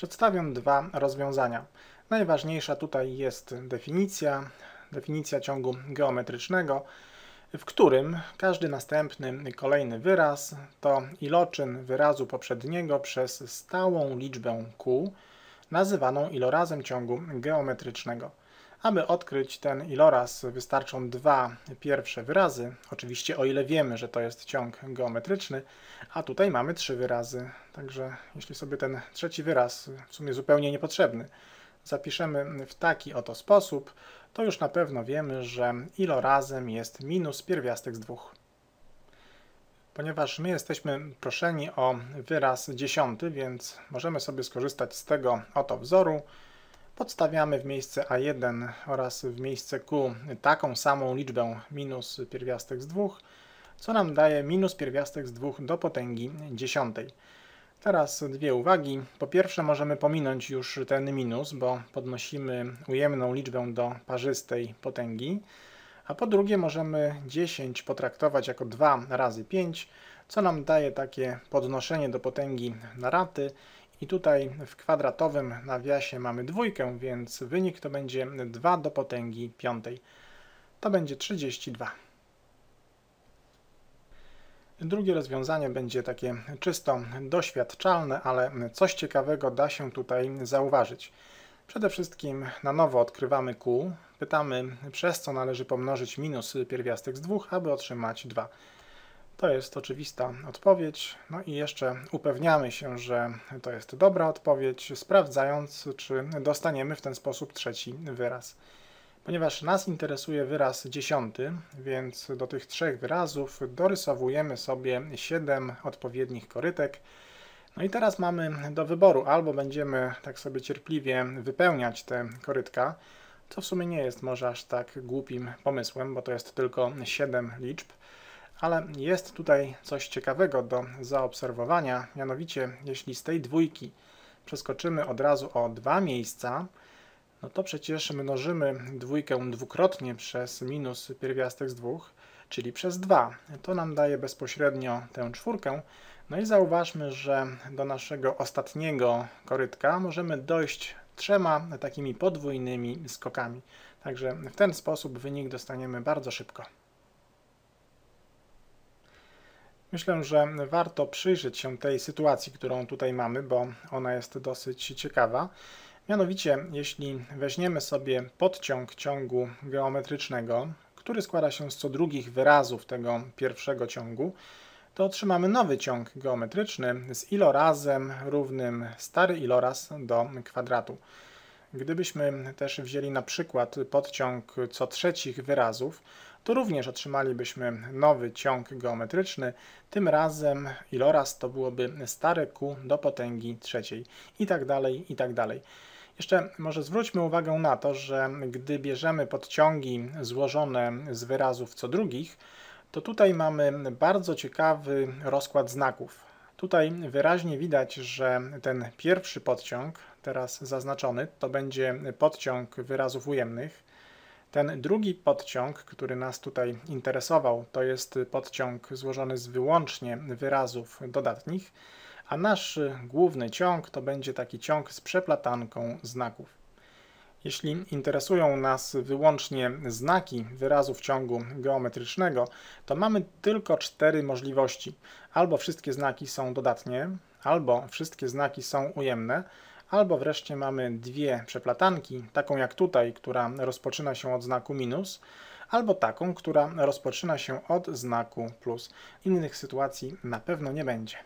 Przedstawię dwa rozwiązania. Najważniejsza tutaj jest definicja, definicja ciągu geometrycznego, w którym każdy następny kolejny wyraz to iloczyn wyrazu poprzedniego przez stałą liczbę kół nazywaną ilorazem ciągu geometrycznego. Aby odkryć ten iloraz wystarczą dwa pierwsze wyrazy, oczywiście o ile wiemy, że to jest ciąg geometryczny, a tutaj mamy trzy wyrazy, także jeśli sobie ten trzeci wyraz, w sumie zupełnie niepotrzebny, zapiszemy w taki oto sposób, to już na pewno wiemy, że ilorazem jest minus pierwiastek z dwóch. Ponieważ my jesteśmy proszeni o wyraz dziesiąty, więc możemy sobie skorzystać z tego oto wzoru, Podstawiamy w miejsce A1 oraz w miejsce Q taką samą liczbę minus pierwiastek z 2, co nam daje minus pierwiastek z 2 do potęgi dziesiątej. Teraz dwie uwagi. Po pierwsze możemy pominąć już ten minus, bo podnosimy ujemną liczbę do parzystej potęgi. A po drugie możemy 10 potraktować jako 2 razy 5, co nam daje takie podnoszenie do potęgi na raty i tutaj w kwadratowym nawiasie mamy dwójkę, więc wynik to będzie 2 do potęgi piątej. To będzie 32. Drugie rozwiązanie będzie takie czysto doświadczalne, ale coś ciekawego da się tutaj zauważyć. Przede wszystkim na nowo odkrywamy kół, pytamy przez co należy pomnożyć minus pierwiastek z dwóch, aby otrzymać 2. To jest oczywista odpowiedź. No i jeszcze upewniamy się, że to jest dobra odpowiedź, sprawdzając, czy dostaniemy w ten sposób trzeci wyraz. Ponieważ nas interesuje wyraz dziesiąty, więc do tych trzech wyrazów dorysowujemy sobie siedem odpowiednich korytek. No i teraz mamy do wyboru, albo będziemy tak sobie cierpliwie wypełniać te korytka, co w sumie nie jest może aż tak głupim pomysłem, bo to jest tylko 7 liczb, ale jest tutaj coś ciekawego do zaobserwowania, mianowicie jeśli z tej dwójki przeskoczymy od razu o dwa miejsca, no to przecież mnożymy dwójkę dwukrotnie przez minus pierwiastek z dwóch, czyli przez dwa. To nam daje bezpośrednio tę czwórkę. No i zauważmy, że do naszego ostatniego korytka możemy dojść trzema takimi podwójnymi skokami. Także w ten sposób wynik dostaniemy bardzo szybko. Myślę, że warto przyjrzeć się tej sytuacji, którą tutaj mamy, bo ona jest dosyć ciekawa. Mianowicie, jeśli weźmiemy sobie podciąg ciągu geometrycznego, który składa się z co drugich wyrazów tego pierwszego ciągu, to otrzymamy nowy ciąg geometryczny z ilorazem równym stary iloraz do kwadratu. Gdybyśmy też wzięli na przykład podciąg co trzecich wyrazów, to również otrzymalibyśmy nowy ciąg geometryczny, tym razem iloraz to byłoby stare q do potęgi trzeciej i tak dalej, i tak dalej. Jeszcze może zwróćmy uwagę na to, że gdy bierzemy podciągi złożone z wyrazów co drugich, to tutaj mamy bardzo ciekawy rozkład znaków. Tutaj wyraźnie widać, że ten pierwszy podciąg, teraz zaznaczony, to będzie podciąg wyrazów ujemnych, ten drugi podciąg, który nas tutaj interesował, to jest podciąg złożony z wyłącznie wyrazów dodatnich, a nasz główny ciąg to będzie taki ciąg z przeplatanką znaków. Jeśli interesują nas wyłącznie znaki wyrazów ciągu geometrycznego, to mamy tylko cztery możliwości. Albo wszystkie znaki są dodatnie, albo wszystkie znaki są ujemne, Albo wreszcie mamy dwie przeplatanki, taką jak tutaj, która rozpoczyna się od znaku minus, albo taką, która rozpoczyna się od znaku plus. Innych sytuacji na pewno nie będzie.